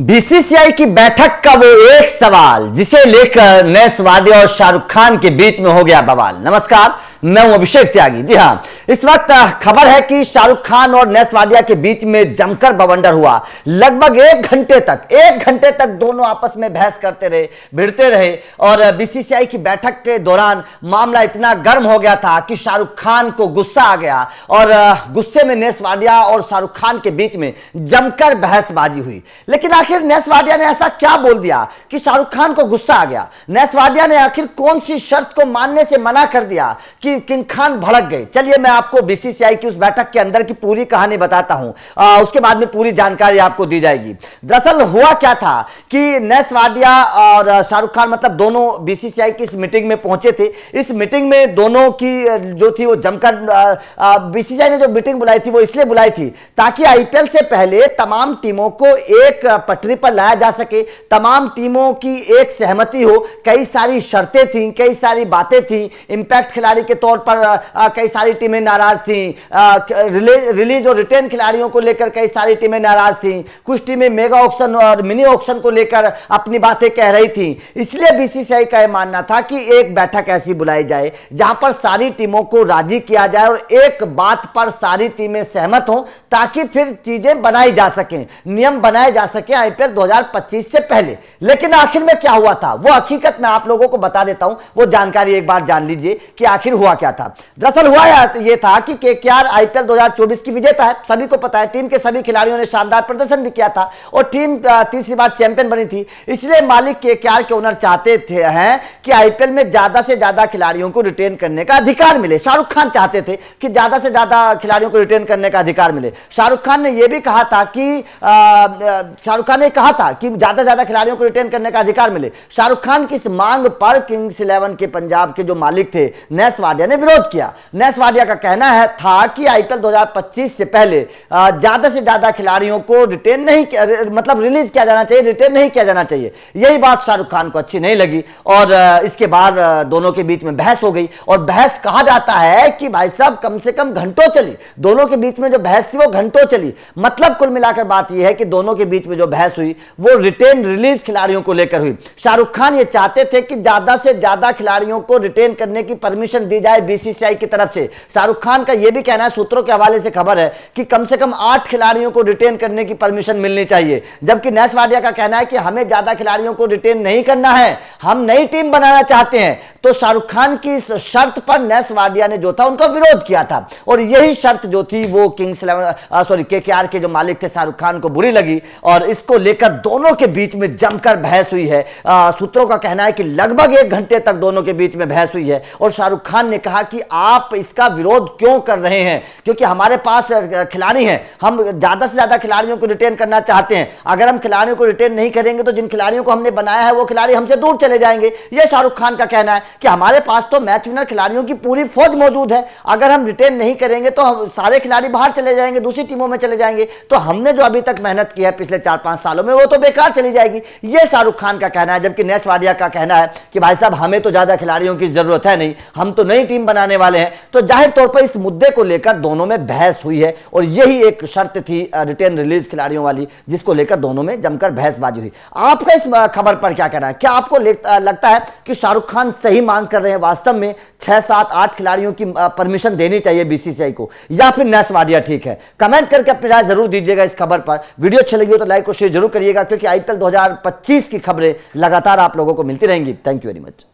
BCCI की बैठक का वो एक सवाल जिसे लेकर नए वादे और शाहरुख खान के बीच में हो गया बवाल नमस्कार मैं हूं अभिषेक त्यागी जी हाँ इस वक्त खबर है कि शाहरुख खान और नेसवाडिया के बीच में जमकर बवंडर हुआ लगभग एक घंटे तक एक घंटे तक दोनों आपस में बहस करते रहे भिड़ते रहे और बीसीसीआई की बैठक के दौरान मामला इतना गर्म हो गया था कि शाहरुख खान को गुस्सा आ गया और गुस्से में नेसवाडिया और शाहरुख खान के बीच में जमकर बहसबाजी हुई लेकिन आखिर नेसवाडिया ने ऐसा क्या बोल दिया कि शाहरुख खान को गुस्सा आ गया नेसवाडिया ने आखिर कौन सी शर्त को मानने से मना कर दिया कि की किंग खान भड़क गए चलिए मैं आपको बीसीसीआई की उस बैठक के अंदर की पूरी कहानी बताता हूं आ, उसके बाद में पूरी जानकारी आपको दी जाएगी दरअसल हुआ क्या था कि नेस वाडिया और शाहरुख खान मतलब दोनों बीसीसीआई की इस मीटिंग में पहुंचे थे इस मीटिंग में दोनों की जो थी वो जमकर बीसीसीआई ने जो मीटिंग बुलाई थी वो इसलिए बुलाई थी ताकि आईपीएल से पहले तमाम टीमों को एक पटरी पर लाया जा सके तमाम टीमों की एक सहमति हो कई सारी शर्तें थी कई सारी बातें थी इंपैक्ट खिलाड़ी के तौर पर कई सारी टीमें नाराज थीं रिलीज और रिटेन खिलाड़ियों को लेकर कई सारी टीमें नाराज थीं कुछ टीमें मेगा ऑक्शन और मिनी ऑक्शन को लेकर अपनी बातें कह रही थी इसलिए बीसीसीआई का यह मानना था कि एक बैठक ऐसी बुलाई जाए जहां पर सारी टीमों को राजी किया जाए और एक बात पर सारी टीमें सहमत हों ताकि फिर चीजें बनाई जा सकें नियम बनाए जा सकें आईपीएल 2025 से पहले लेकिन आखिर में क्या हुआ था वो हकीकत मैं आप लोगों को बता देता हूं वो जानकारी एक बार जान लीजिए कि आखिर हुआ हुआ क्या था दरअसल हुआ ये था कि के के आर आईपीएल 2024 की विजेता है सभी को पता है टीम के सभी खिलाड़ियों ने शानदार प्रदर्शन भी किया था और टीम तीसरी बार चैंपियन बनी थी इसलिए मालिक के के आर के ओनर चाहते थे हैं कि आईपीएल में ज्यादा से ज्यादा खिलाड़ियों को रिटेन करने का अधिकार मिले शाहरुख खान चाहते थे कि ज्यादा से ज्यादा खिलाड़ियों को रिटेन करने का अधिकार मिले शाहरुख खान ने यह भी कहा था कि शाहरुख खान ने कहा था कि ज्यादा से ज्यादा खिलाड़ियों को रिटेन करने का अधिकार मिले शाहरुख खान की इस मांग पर किंग्स इलेवन के पंजाब के जो मालिक थे नेसवाट वाडिया ने विरोध किया नेस वाडिया का कहना है था कि आईपीएल 2025 से पहले ज्यादा से ज्यादा खिलाड़ियों को रिटेन नहीं मतलब रिलीज किया जाना चाहिए रिटेन नहीं किया जाना चाहिए यही बात शाहरुख खान को अच्छी नहीं लगी और इसके बाद दोनों के बीच में बहस हो गई और बहस कहा जाता है कि भाई साहब कम से कम घंटों चली दोनों के बीच में जो बहस थी वो घंटों चली मतलब कुल मिलाकर बात यह है कि दोनों के बीच में जो बहस हुई वो रिटेन रिलीज खिलाड़ियों को लेकर हुई शाहरुख खान ये चाहते थे कि ज्यादा से ज्यादा खिलाड़ियों को रिटेन करने की परमिशन दी जाए बीसीसीआई की तरफ से शाहरुख खान का यह भी कहना है सूत्रों के हवाले से खबर है कि कम से कम आठ खिलाड़ियों को रिटेन करने की परमिशन मिलनी चाहिए जबकि नैश वाडिया का कहना है कि हमें ज्यादा खिलाड़ियों को रिटेन नहीं करना है हम नई टीम बनाना चाहते हैं तो शाहरुख खान की इस शर्त पर नैश वाडिया ने जो था उनका विरोध किया था और यही शर्त जो थी वो किंग्स इलेवन सॉरी के के जो मालिक थे शाहरुख खान को बुरी लगी और इसको लेकर दोनों के बीच में जमकर बहस हुई है सूत्रों का कहना है कि लगभग एक घंटे तक दोनों के बीच में बहस हुई है और शाहरुख खान ने कहा कि आप इसका विरोध क्यों कर रहे हैं क्योंकि हमारे पास खिलाड़ी हैं हम ज़्यादा से ज़्यादा खिलाड़ियों को रिटेन करना चाहते हैं अगर हम खिलाड़ियों को रिटेन नहीं करेंगे तो जिन खिलाड़ियों को हमने बनाया है वो खिलाड़ी हमसे दूर चले जाएंगे ये शाहरुख खान का कहना है कि हमारे पास तो मैच विनर खिलाड़ियों की पूरी फौज मौजूद है अगर हम रिटेन नहीं करेंगे तो हम सारे खिलाड़ी बाहर चले जाएंगे दूसरी टीमों में चले जाएंगे तो हमने जो अभी तक मेहनत की है पिछले चार पांच सालों में वो तो बेकार चली जाएगी ये शाहरुख खान का कहना है जबकि नेस वाडिया का कहना है कि भाई साहब हमें तो ज़्यादा खिलाड़ियों की ज़रूरत है नहीं हम तो नहीं नई टीम बनाने वाले हैं तो जाहिर तौर पर इस मुद्दे को लेकर दोनों में बहस हुई है और यही एक शर्त थी रिटर्न रिलीज खिलाड़ियों वाली जिसको लेकर दोनों में जमकर बहसबाजी हुई आपका इस खबर पर क्या कहना है क्या आपको लगता है कि शाहरुख खान सही मांग कर रहे हैं वास्तव में छह सात आठ खिलाड़ियों की परमिशन देनी चाहिए बीसीसीआई को या फिर नैस वाडिया ठीक है कमेंट करके अपनी राय जरूर दीजिएगा इस खबर पर वीडियो अच्छी लगी हो तो लाइक और शेयर जरूर करिएगा क्योंकि आईपीएल 2025 की खबरें लगातार आप लोगों को मिलती रहेंगी थैंक यू वेरी मच